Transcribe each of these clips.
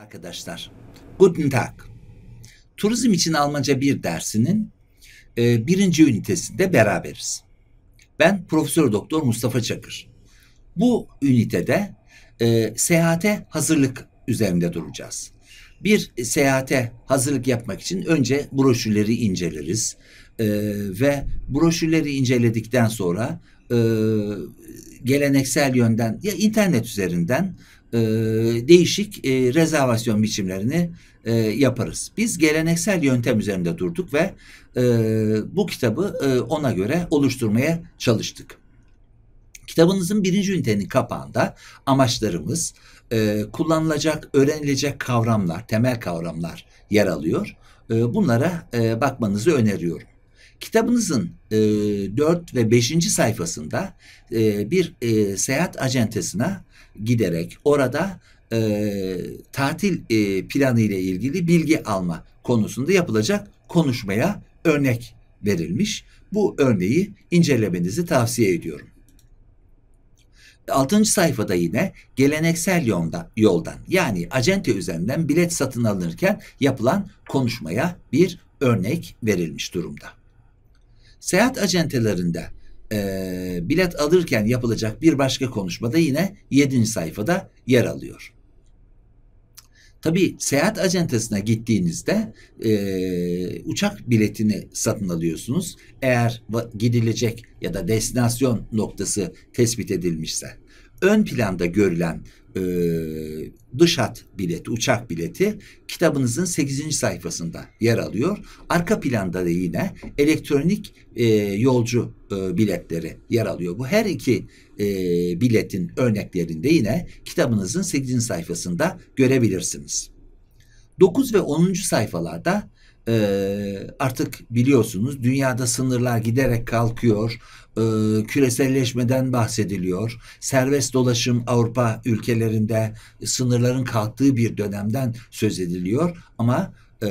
Arkadaşlar, Guten Tag. Turizm için Almanca bir dersinin e, birinci ünitesinde beraberiz. Ben Profesör Doktor Mustafa Çakır. Bu ünitede e, seyahate hazırlık üzerinde duracağız. Bir seyahate hazırlık yapmak için önce broşürleri inceleriz e, ve broşürleri inceledikten sonra e, geleneksel yönden ya internet üzerinden e, değişik e, rezervasyon biçimlerini e, yaparız. Biz geleneksel yöntem üzerinde durduk ve e, bu kitabı e, ona göre oluşturmaya çalıştık. Kitabınızın birinci ünitenin kapağında amaçlarımız, e, kullanılacak, öğrenilecek kavramlar, temel kavramlar yer alıyor. E, bunlara e, bakmanızı öneriyorum. Kitabınızın e, 4 ve 5. sayfasında e, bir e, seyahat acentesine giderek orada e, tatil e, planı ile ilgili bilgi alma konusunda yapılacak konuşmaya örnek verilmiş. Bu örneği incelemenizi tavsiye ediyorum. Altıncı sayfada yine geleneksel yolda, yoldan yani acente üzerinden bilet satın alınırken yapılan konuşmaya bir örnek verilmiş durumda. Seyahat acentelerinde e, bilet alırken yapılacak bir başka konuşmada yine 7. sayfada yer alıyor. Tabi seyahat acentesine gittiğinizde e, uçak biletini satın alıyorsunuz. Eğer gidilecek ya da destinasyon noktası tespit edilmişse ön planda görülen e, dış hat bileti, uçak bileti kitabınızın 8. sayfasında yer alıyor. Arka planda da yine elektronik e, yolcu e, biletleri yer alıyor. Bu her iki e, biletin örneklerinde yine kitabınızın 8. sayfasında görebilirsiniz. 9 ve 10. sayfalarda e, artık biliyorsunuz dünyada sınırlar giderek kalkıyor e, küreselleşmeden bahsediliyor. Serbest dolaşım Avrupa ülkelerinde sınırların kalktığı bir dönemden söz ediliyor ama e,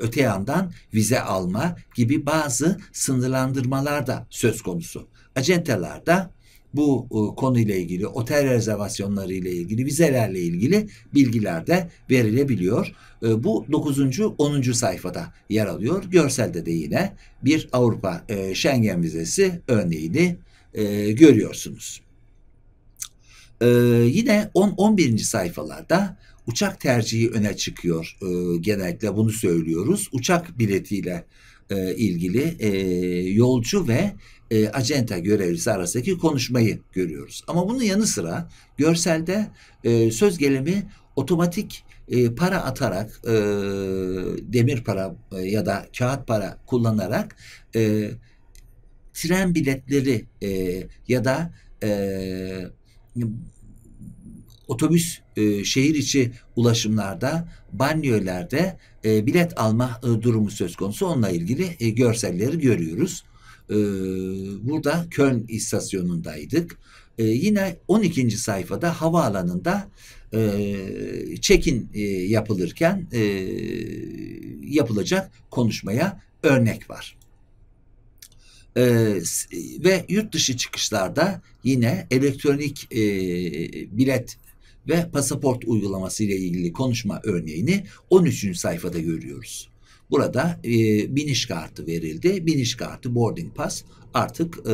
öte yandan vize alma gibi bazı sınırlandırmalar da söz konusu. Acentelarda bu e, konuyla ilgili, otel rezervasyonları ile ilgili, vizelerle ilgili bilgiler de verilebiliyor. E, bu 9. 10. sayfada yer alıyor. Görselde de yine bir Avrupa e, Schengen vizesi örneğini görüyorsunuz. E, yine 10-11. sayfalarda uçak tercihi öne çıkıyor. E, genellikle bunu söylüyoruz. Uçak biletiyle e, ilgili e, yolcu ve e, acenta görevlisi arasındaki konuşmayı görüyoruz. Ama bunun yanı sıra görselde e, söz gelimi otomatik e, para atarak e, demir para e, ya da kağıt para kullanarak e, tren biletleri e, ya da e, otobüs e, şehir içi ulaşımlarda banyolarda e, bilet alma e, durumu söz konusu. Onunla ilgili e, görselleri görüyoruz. E, burada Köln istasyonundaydık. E, yine 12. sayfada havaalanında e, check-in e, yapılırken e, yapılacak konuşmaya örnek var. Ee, e, ve yurt dışı çıkışlarda yine elektronik e, bilet ve pasaport uygulaması ile ilgili konuşma örneğini 13. sayfada görüyoruz. Burada e, biniş kartı verildi. Biniş kartı boarding pass artık e,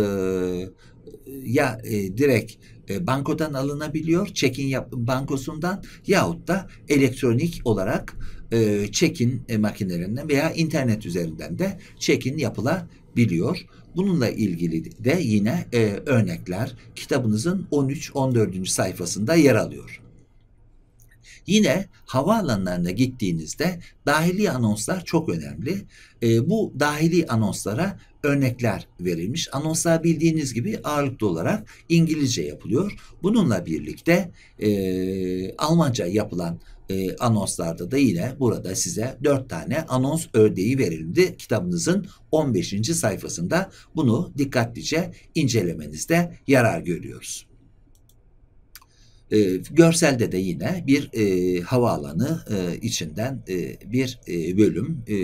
ya e, direkt e, bankodan alınabiliyor, check-in yap- bankosundan yahut da elektronik olarak e, check-in e, makinelerinden veya internet üzerinden de check-in yapılabiliyor. Bununla ilgili de yine e, örnekler kitabınızın 13-14. sayfasında yer alıyor. Yine havaalanlarına gittiğinizde dahili anonslar çok önemli. E, bu dahili anonslara örnekler verilmiş. Anonslar bildiğiniz gibi ağırlıklı olarak İngilizce yapılıyor. Bununla birlikte e, Almanca yapılan e, anonslarda da yine burada size dört tane anons ördeği verildi. Kitabınızın 15. sayfasında bunu dikkatlice incelemenizde yarar görüyoruz. E, görselde de yine bir e, havaalanı e, içinden e, bir e, bölüm e,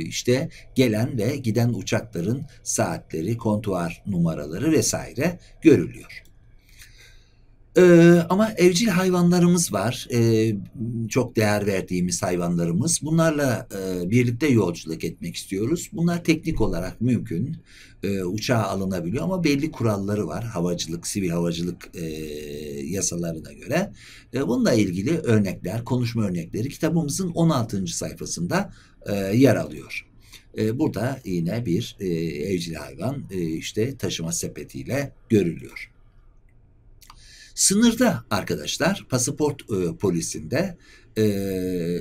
işte gelen ve giden uçakların saatleri, kontuar numaraları vesaire görülüyor. Ee, ama evcil hayvanlarımız var. Ee, çok değer verdiğimiz hayvanlarımız. Bunlarla e, birlikte yolculuk etmek istiyoruz. Bunlar teknik olarak mümkün. Ee, uçağa alınabiliyor ama belli kuralları var. Havacılık, sivil havacılık e, yasalarına göre. E, bununla ilgili örnekler, konuşma örnekleri kitabımızın 16. sayfasında e, yer alıyor. E, burada yine bir e, evcil hayvan e, işte taşıma sepetiyle görülüyor. Sınırda arkadaşlar pasaport e, polisinde e,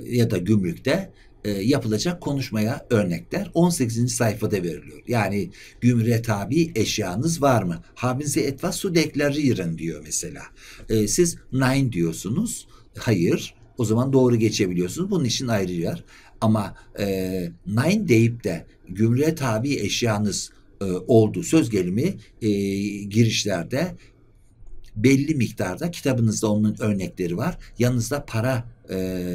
ya da gümrükte e, yapılacak konuşmaya örnekler 18. sayfada veriliyor. Yani gümrüğe tabi eşyanız var mı? Haben Sie etwas zu deklarieren diyor mesela. E, siz nine diyorsunuz. Hayır. O zaman doğru geçebiliyorsunuz. Bunun için ayrı yer. Ama e, nein deyip de gümrüğe tabi eşyanız e, oldu söz gelimi e, girişlerde belli miktarda kitabınızda onun örnekleri var. Yanınızda para e,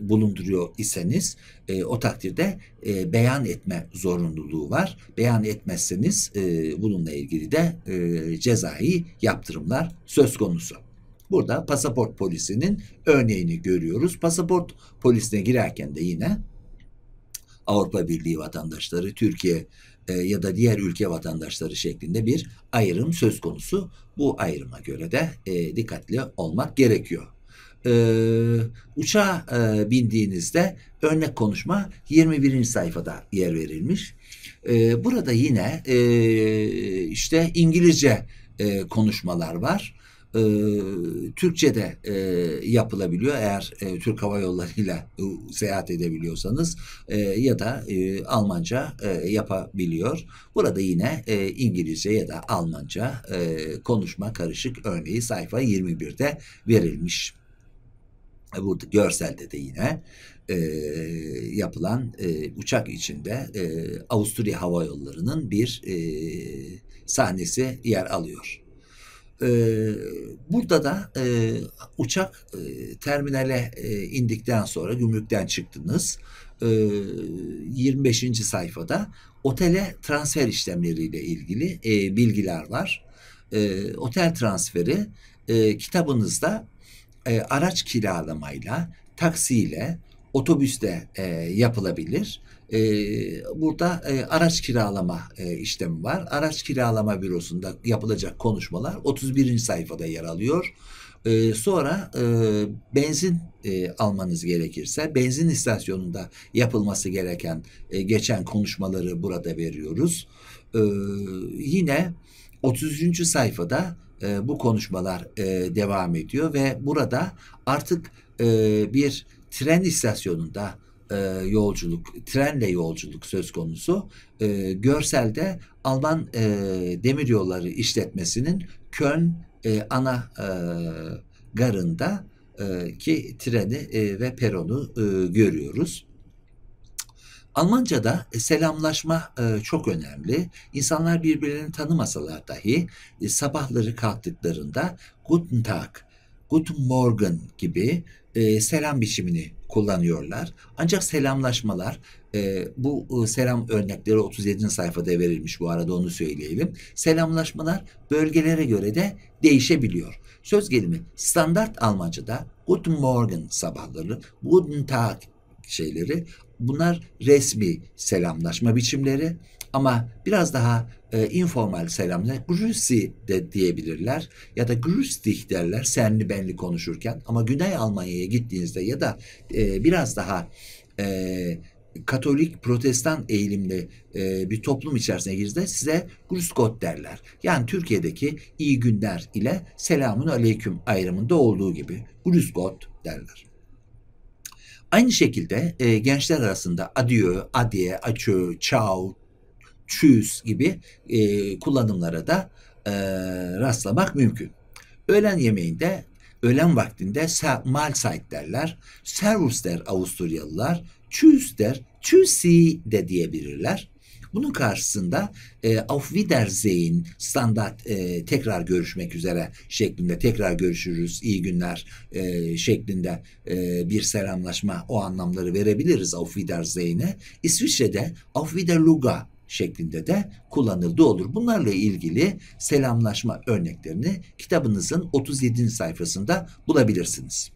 bulunduruyor iseniz e, o takdirde e, beyan etme zorunluluğu var. Beyan etmezseniz e, bununla ilgili de e, cezai yaptırımlar söz konusu. Burada pasaport polisinin örneğini görüyoruz. Pasaport polisine girerken de yine Avrupa Birliği vatandaşları Türkiye e, ya da diğer ülke vatandaşları şeklinde bir ayrım söz konusu. Bu ayrıma göre de e, dikkatli olmak gerekiyor. E, uçağa e, bindiğinizde örnek konuşma 21. sayfada yer verilmiş. E, burada yine e, işte İngilizce e, konuşmalar var e, Türkçe'de e, yapılabiliyor eğer e, Türk Hava Yolları ile seyahat edebiliyorsanız e, ya da e, Almanca e, yapabiliyor. Burada yine e, İngilizce ya da Almanca e, konuşma karışık örneği sayfa 21'de verilmiş. E, Burada görselde de yine e, yapılan e, uçak içinde e, Avusturya Hava Yolları'nın bir e, sahnesi yer alıyor. Ee, burada da e, uçak e, terminale e, indikten sonra gümrükten çıktınız. E, ee, 25. sayfada otele transfer işlemleriyle ilgili e, bilgiler var. E, otel transferi e, kitabınızda e, araç kiralamayla, taksiyle, otobüste e, yapılabilir. E, burada e, araç kiralama e, işlemi var. Araç kiralama bürosunda yapılacak konuşmalar 31. sayfada yer alıyor. E, sonra e, benzin e, almanız gerekirse benzin istasyonunda yapılması gereken e, geçen konuşmaları burada veriyoruz. E, yine 33. sayfada e, bu konuşmalar e, devam ediyor ve burada artık e, bir tren istasyonunda e, yolculuk, trenle yolculuk söz konusu. E, görselde Alman e, demir yolları işletmesinin Köln e, ana e, garında e, ki treni e, ve peronu e, görüyoruz. Almanca'da e, selamlaşma e, çok önemli. İnsanlar birbirlerini tanımasalar dahi e, sabahları kalktıklarında Guten Tag Good Morgen gibi e, selam biçimini kullanıyorlar. Ancak selamlaşmalar e, bu e, selam örnekleri 37. sayfada verilmiş bu arada onu söyleyelim. Selamlaşmalar bölgelere göre de değişebiliyor. Söz gelimi standart Almanca'da Good Morgen sabahları, Guten Tag şeyleri Bunlar resmi selamlaşma biçimleri ama biraz daha e, informal selamlar. Grüßi de diyebilirler ya da Grüßdich derler senli benli konuşurken ama Güney Almanya'ya gittiğinizde ya da e, biraz daha e, Katolik protestan eğilimli e, bir toplum içerisinde girdiğinizde size Gruskot derler. Yani Türkiye'deki iyi günler ile selamun aleyküm ayrımında olduğu gibi Gruskot derler. Aynı şekilde e, gençler arasında adieu, adiye, açö, ciao, çüz gibi e, kullanımlara da e, rastlamak mümkün. Öğlen yemeğinde, öğlen vaktinde Mahlzeit derler, Servus der Avusturyalılar, çüz der, çüzi de diyebilirler. Bunun karşısında e, Auf Wiedersehen standart e, tekrar görüşmek üzere şeklinde tekrar görüşürüz iyi günler e, şeklinde e, bir selamlaşma o anlamları verebiliriz Auf Wiedersehen'e. İsviçre'de Auf Wiederluga şeklinde de kullanıldı olur. Bunlarla ilgili selamlaşma örneklerini kitabınızın 37. sayfasında bulabilirsiniz.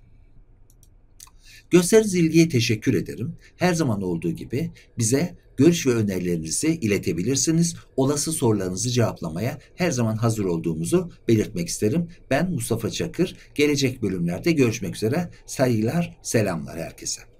Gösteriniz ilgiye teşekkür ederim. Her zaman olduğu gibi bize Görüş ve önerilerinizi iletebilirsiniz. Olası sorularınızı cevaplamaya her zaman hazır olduğumuzu belirtmek isterim. Ben Mustafa Çakır. Gelecek bölümlerde görüşmek üzere. Saygılar, selamlar herkese.